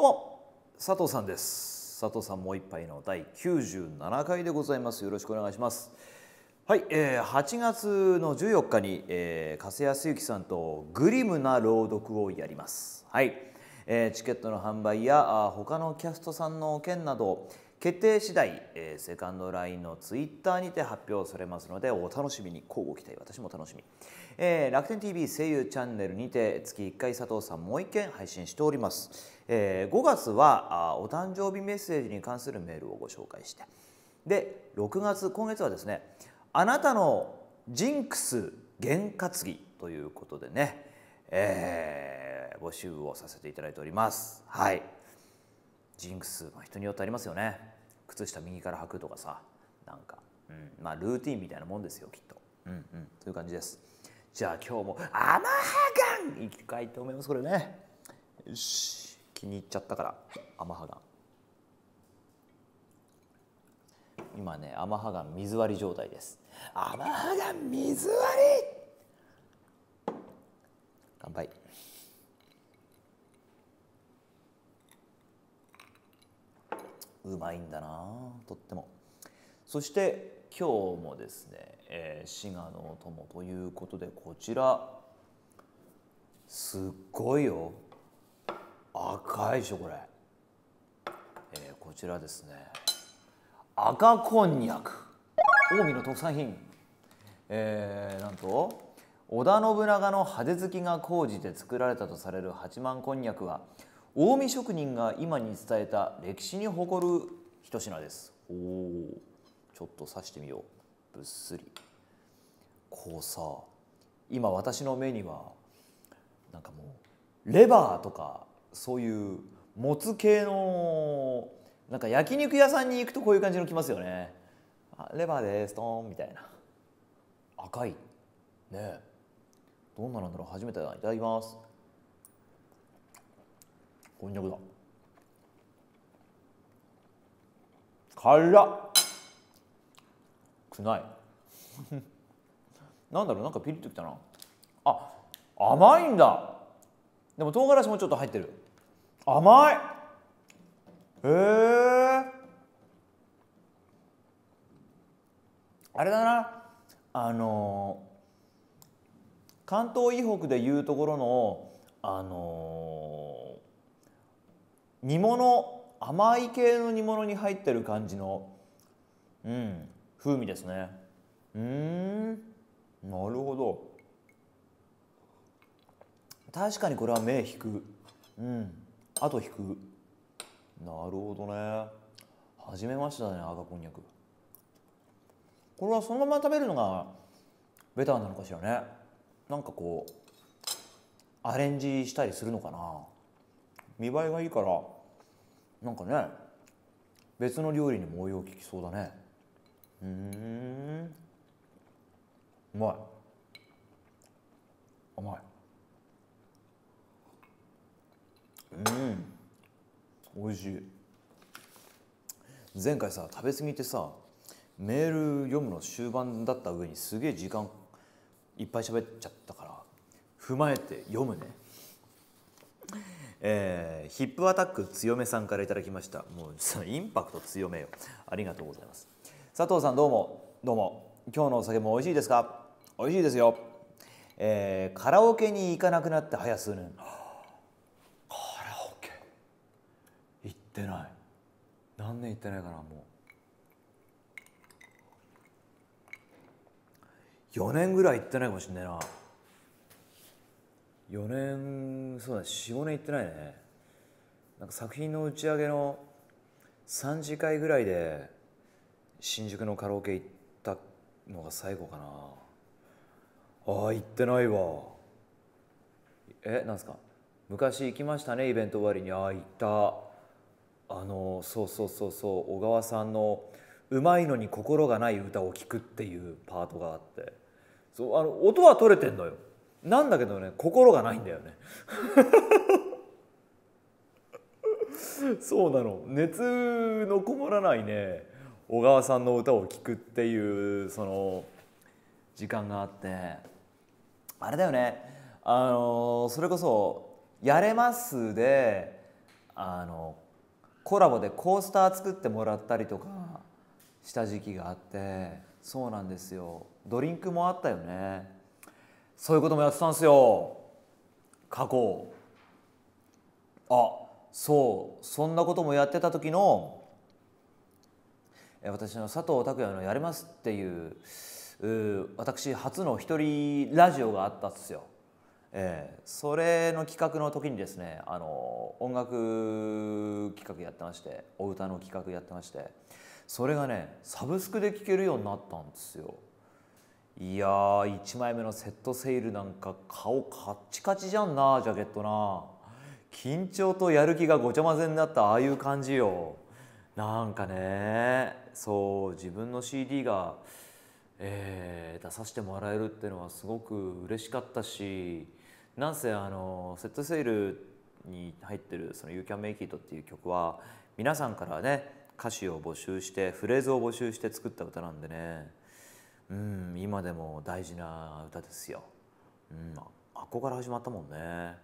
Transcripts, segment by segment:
どうも佐藤さんです佐藤さんもう一杯の第97回でございますよろしくお願いしますはい、えー、8月の14日に、えー、加瀬康之さんとグリムな朗読をやりますはい、えー、チケットの販売やあ他のキャストさんの件など決定次第、えー、セカンドラインのツイッターにて発表されますのでお楽しみに交互期待私も楽しみ、えー、楽天 TV 声優チャンネルにて月1回佐藤さんもう1件配信しております、えー、5月はあお誕生日メッセージに関するメールをご紹介してで6月今月はですねあなたのジンクス験担ぎということでね、えー、募集をさせていただいておりますはいジンクス、まあ、人によってありますよね靴下右から履くとかさなんか、うん、まあルーティンみたいなもんですよきっと、うんうん、という感じですじゃあ今日も「アマハガン!」いきたいと思いますこれねよし気に入っちゃったからアマハガン今ねアマハガン水割り状態ですアマハガン水割り乾杯うまいんだなとってもそして今日もですね、えー、滋賀の友ということでこちらすっごいよ赤いでしょこれ、えー、こちらですね赤こんにゃく近江の特産品、えー、なんと織田信長の派手好きが講じて作られたとされる八幡こんにゃくは近江職人が今に伝えた歴史に誇る一品ですおおちょっと刺してみようぶっすりこうさ今私の目にはなんかもうレバーとかそういうもつ系のなんか焼肉屋さんに行くとこういう感じのきますよねあレバーですトンみたいな赤いねどんななんだろう初めてだいただきますこんにゃくだ辛っくないなんだろうなんかピリッときたなあ甘いんだでも唐辛子もちょっと入ってる甘いへえあれだなあのー、関東以北でいうところのあのー煮物甘い系の煮物に入ってる感じの、うん、風味ですねうんなるほど確かにこれは目引くうんあと引くなるほどね初めましたね赤こんにゃくこれはそのまま食べるのがベターなのかしらねなんかこうアレンジしたりするのかな見栄えがいいからなんかね別の料理にも応用聞きそうだねうんうまい甘いうん美味しい前回さ食べ過ぎてさメール読むの終盤だった上にすげえ時間いっぱい喋っちゃったから踏まえて読むねえー、ヒップアタック強めさんから頂きましたもうインパクト強めよありがとうございます佐藤さんどうもどうも今日のお酒も美味しいですか美味しいですよ、えー、カラオケに行かなくなって早数年カラオケ行ってない何年行ってないかなもう4年ぐらい行ってないかもしんないな4年そうだ45年行ってないねなんか作品の打ち上げの3次会ぐらいで新宿のカラオケ行ったのが最後かなああ行ってないわえなんすか昔行きましたねイベント終わりにああ行ったあのそうそうそうそう小川さんの「うまいのに心がない歌を聴く」っていうパートがあってそうあの音は取れてんのよなんだけどね心がないんだよね そうなの熱のこもらないね小川さんの歌を聴くっていうその時間があってあれだよねあのそれこそ「やれますで」であのコラボでコースター作ってもらったりとかした時期があってそうなんですよドリンクもあったよねそういうこともやってたんですよ過去あそうそんなこともやってた時の私の佐藤拓也の「やれます」っていう私初の一人ラジオがあったんですよ。えー、それの企画の時にですねあの音楽企画やってましてお歌の企画やってましてそれがねサブスクで聴けるようになったんですよ。いやー1枚目のセットセールなんか顔カッチカチじゃんなジャケットな緊張とやる気がごちゃ混ぜになったああいう感じよなんかねそう自分の CD が、えー、出させてもらえるっていうのはすごく嬉しかったしなんせあのセットセールに入ってる「その You Can Make It」っていう曲は皆さんからね歌詞を募集してフレーズを募集して作った歌なんでねうん、今でも大事な歌ですよ。うん、あっこから始まったもんね。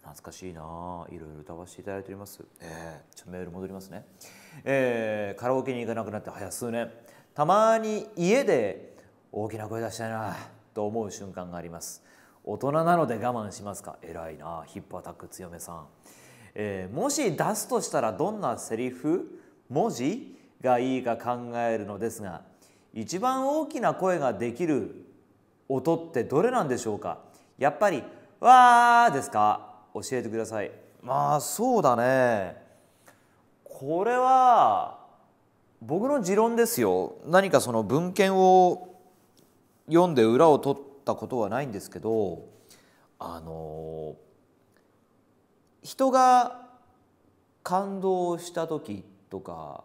懐かしいな、いろいろ歌わせていただいております。えー、ちょっとメール戻りますね。えー、カラオケに行かなくなって早数年。たまに家で大きな声出したいなと思う瞬間があります。大人なので我慢しますか。偉いな、ヒップアタック強めさん。えー、もし出すとしたらどんなセリフ文字がいいか考えるのですが一番大きな声ができる音ってどれなんでしょうかやっぱり「わー」ですか教えてくださいまあそうだねこれは僕の持論ですよ何かその文献を読んで裏を取ったことはないんですけどあの人が感動した時とか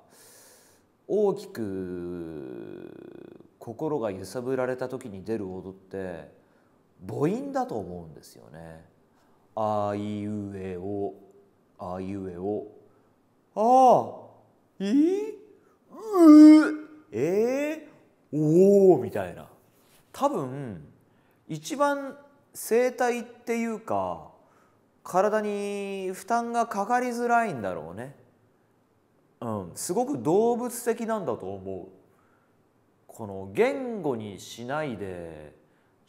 大きく心が揺さぶられた時に出る音って母音だと思うんですよね。あいうえおあいうえおあいうえー、おみたいな多分一番声帯っていうか体に負担がかかりづらいんだろうね。うん、すごく動物的なんだと思うこの言語にしないで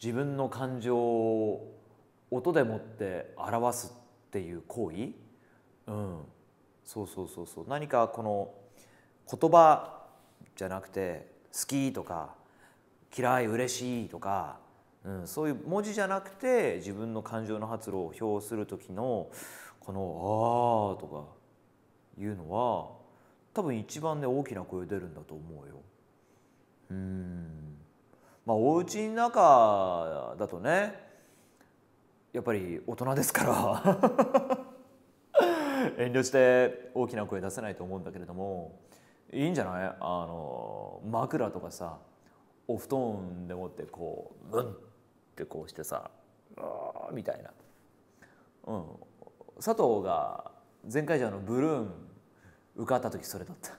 自分の感情を音でもって表すっていう行為、うん、そうそうそうそう何かこの言葉じゃなくて「好き」とか「嫌い」「嬉しい」とか、うん、そういう文字じゃなくて自分の感情の発露を表する時のこの「ああ」とかいうのは多分一番ね大きな声出るんだと思うよ。うんまあお家の中だとねやっぱり大人ですから 遠慮して大きな声出せないと思うんだけれどもいいんじゃないあの枕とかさお布団でもってこううんってこうしてさ「みたいな、うん、佐藤が前回じゃのブルーン受かった時それだった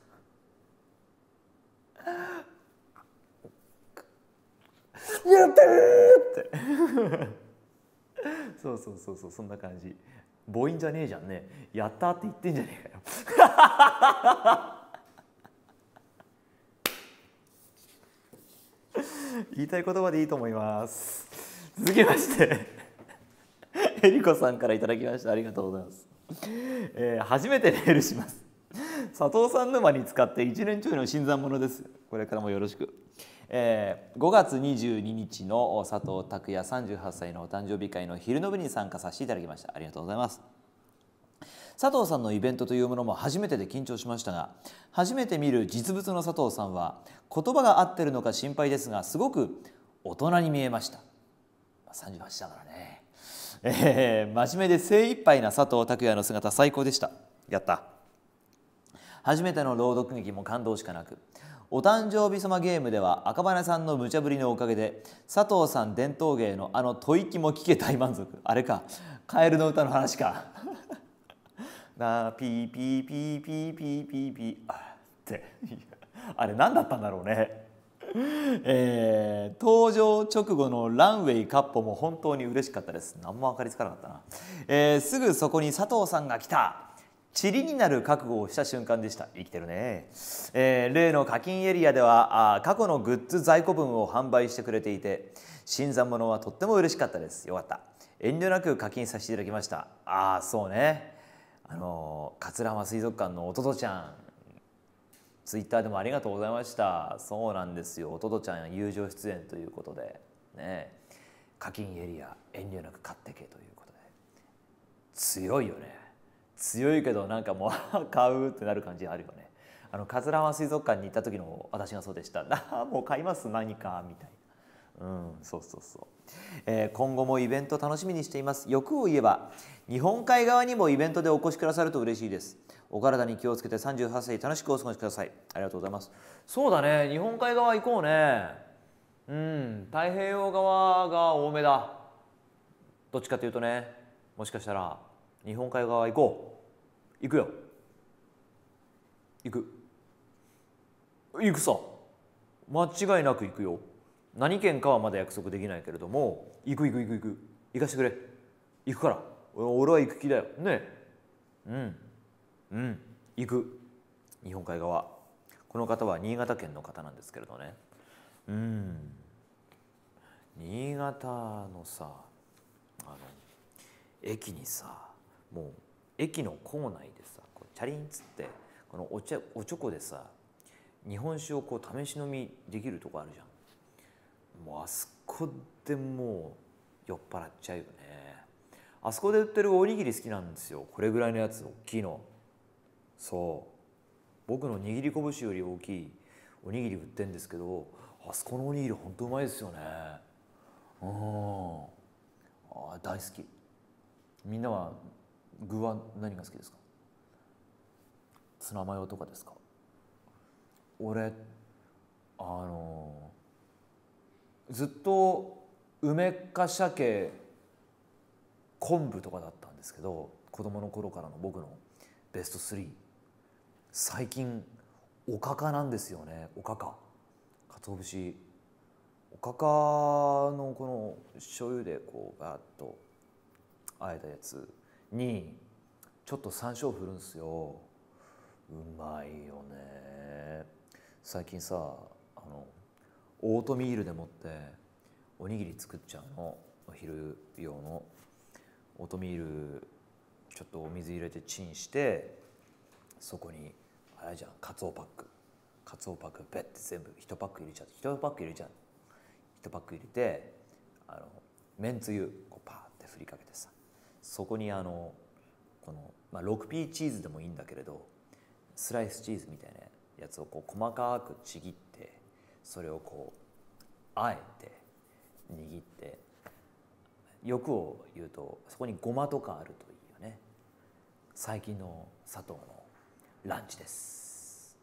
やったーって そうそうそうそうそんな感じ母音じゃねえじゃんねやったって言ってんじゃねえかよ 言いたい言葉でいいと思います続きましてえりこさんからいきましたありがとうございます、えー、初めてメールします 佐藤さん沼に使って一年中の新参者ですこれからもよろしく、えー、5月22日の佐藤拓也38歳のお誕生日会の昼の部に参加させていただきましたありがとうございます佐藤さんのイベントというものも初めてで緊張しましたが初めて見る実物の佐藤さんは言葉が合ってるのか心配ですがすごく大人に見えました38だからね、えー、真面目で精一杯な佐藤拓也の姿最高でしたやった初めての朗読劇も感動しかなくお誕生日様ゲームでは赤羽さんの無茶ぶりのおかげで佐藤さん伝統芸のあの吐息も聞け大満足あれかカエルの歌の話か なピーピーピーピーピーピーピーあってあれ何だったんだろうねえー、登場直後のランウェイかっ歩も本当に嬉しかったです何も分かりつかなかったな、えー、すぐそこに佐藤さんが来た塵になる覚悟をした瞬間でした生きてるね、えー、例の課金エリアではあ過去のグッズ在庫分を販売してくれていて新参者はとっても嬉しかったですよかった遠慮なく課金させていただきましたああそうねあの桂浜水族館のおととちゃんツイッターでもありがとうございましたそうなんですよおととちゃん友情出演ということでね課金エリア遠慮なく買ってけということで強いよね強いけどなんかもう 買うってなる感じあるよねあの桂浜水族館に行った時の私がそうでした あもう買います何かみたいなうん、そうそうそう、えー、今後もイベント楽しみにしています欲を言えば日本海側にもイベントでお越しくださると嬉しいですお体に気をつけて38歳楽しくお過ごしくださいありがとうございますそうだね日本海側行こうねうん太平洋側が多めだどっちかというとねもしかしたら日本海側行こう行くよ行く行くさ間違いなく行くよ何県かはまだ約束できないけれども行く行く行く行く行かしてくれ行くから俺は行く気だよねうんうん行く日本海側この方は新潟県の方なんですけれどねうん新潟のさあの駅にさもう駅の構内でさこうチャリンっつってこのおちょおちょこでさ日本酒をこう試し飲みできるとこあるじゃんもうあそこでもう酔っ払っちゃうよねあそこで売ってるおにぎり好きなんですよこれぐらいのやつ大きいのそう僕の握り拳より大きいおにぎり売ってんですけどあそこのおにぎりほんとうまいですよねうんあ大好きみんなは具は何が好きですかツナマヨとかですか俺あのずっと梅か鮭昆布とかだったんですけど子供の頃からの僕のベスト3最近おかかなんですよねおかかかつお節おかかのこの醤油でこうバッとあえたやつにちょっと山椒振るんすようまいよね最近さあのオートミールでもっておにぎり作っちゃうのお昼用のオートミールちょっとお水入れてチンしてそこにあれじゃんかつおパックかつおパックペッて全部1パック入れちゃって1パック入れちゃう1パック入れてあのめんつゆこうパーって振りかけてさそこにあのこの、まあ、6P チーズでもいいんだけれどスライスチーズみたいなやつをこう細かくちぎってそれをこうあえて握って欲を言うとそこにごまとかあるといいよね最近の佐藤のランチです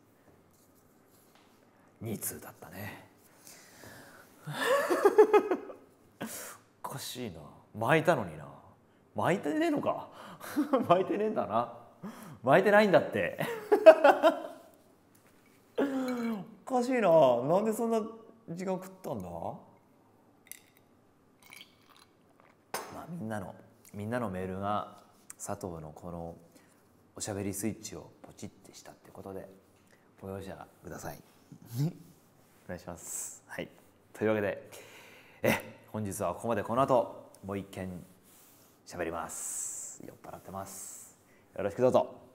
2通だったね おかしいな巻いたのにな巻いてねえのか 巻いてねえんだな巻いてないんだっておかしいななんでそんな時間食ったんだまあみんなのみんなのメールが佐藤のこのおしゃべりスイッチをポチってしたってことでご容赦くださいお願いしますはいというわけでえ本日はここまでこの後もう一件喋ります酔っ払ってますよろしくどうぞ